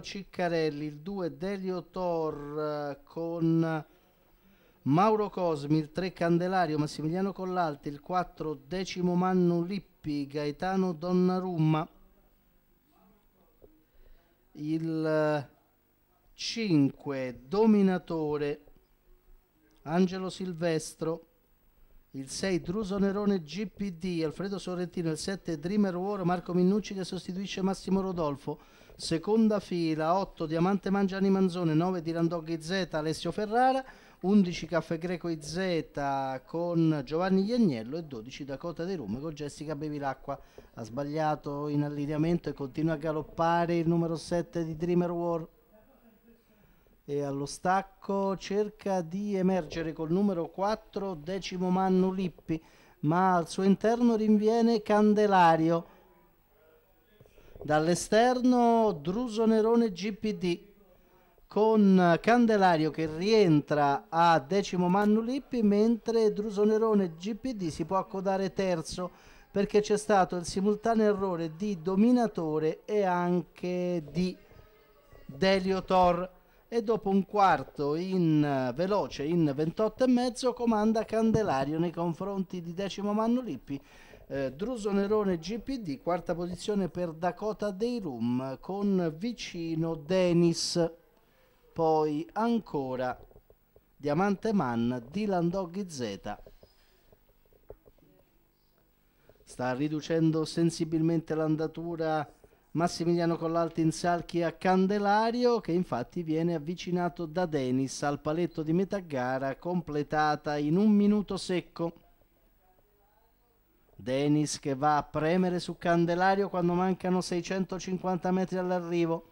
Ciccarelli, il 2 Delio Tor eh, con Mauro Cosmi, il 3 Candelario, Massimiliano Collalti, il 4 Decimo Manno Lippi, Gaetano Donnarumma, il 5 eh, Dominatore, Angelo Silvestro, il 6 Druso Nerone GPD, Alfredo Sorrentino, il 7 Dreamer War, Marco Minnucci che sostituisce Massimo Rodolfo, seconda fila 8 Diamante Mangiani Manzone, 9 Dirandoghi Z, Alessio Ferrara, 11 Caffè Greco IZ con Giovanni Iagnello e 12 Dakota dei Rum con Jessica Bevilacqua. Ha sbagliato in allineamento e continua a galoppare il numero 7 di Dreamer War e allo stacco cerca di emergere col numero 4 decimo Mannu Lippi ma al suo interno rinviene Candelario dall'esterno Druso Nerone GPD con Candelario che rientra a decimo Mannu Lippi mentre Druso Nerone GPD si può accodare terzo perché c'è stato il simultaneo errore di Dominatore e anche di Delio Thor e dopo un quarto in eh, veloce in 28 e mezzo comanda Candelario nei confronti di Decimo Manno Lippi eh, Druso Nerone GPD quarta posizione per Dakota dei Rum con vicino Denis poi ancora Diamante Man Dylan Doggy Z sta riducendo sensibilmente l'andatura Massimiliano Collalti in Salchi a Candelario che infatti viene avvicinato da Denis al paletto di metà gara completata in un minuto secco. Denis che va a premere su Candelario quando mancano 650 metri all'arrivo.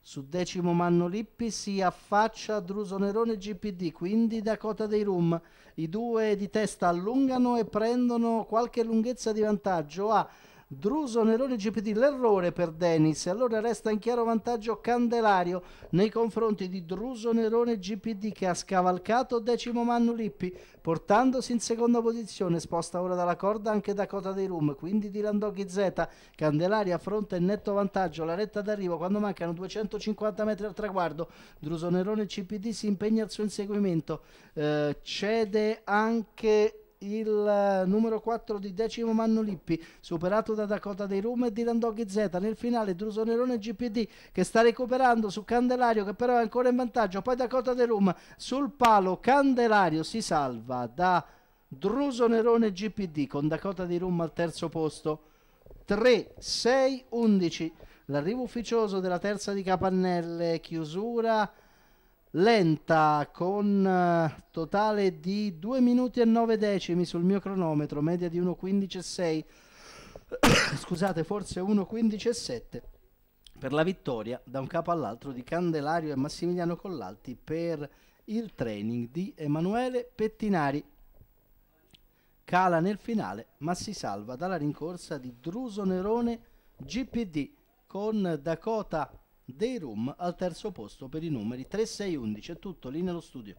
Su decimo Manno Lippi si affaccia a Druso Nerone GPD, quindi Dakota dei Rum. I due di testa allungano e prendono qualche lunghezza di vantaggio a ah, Druso, Nerone, GPT, l'errore per Dennis, allora resta in chiaro vantaggio Candelario nei confronti di Druso, Nerone, GPD che ha scavalcato decimo Mannu Lippi, portandosi in seconda posizione, sposta ora dalla corda anche Dakota dei Rum, quindi di Landocchi Z, Candelario affronta il netto vantaggio la retta d'arrivo quando mancano 250 metri al traguardo, Druso, Nerone, CPD si impegna al suo inseguimento, eh, cede anche il eh, numero 4 di decimo Manno Lippi, superato da Dakota dei Rum e di Randoghi Z. Nel finale Nerone GPD che sta recuperando su Candelario che però è ancora in vantaggio. Poi Dakota dei Rum sul palo, Candelario si salva da Nerone GPD con Dakota dei Rum al terzo posto. 3, 6, 11. L'arrivo ufficioso della terza di Capannelle, chiusura lenta con eh, totale di 2 minuti e 9 decimi sul mio cronometro, media di 1.15.6, scusate forse 1.15.7 per la vittoria da un capo all'altro di Candelario e Massimiliano Collalti per il training di Emanuele Pettinari. Cala nel finale ma si salva dalla rincorsa di Druso Nerone GPD con Dakota dei Room al terzo posto per i numeri 3611. È tutto lì nello studio.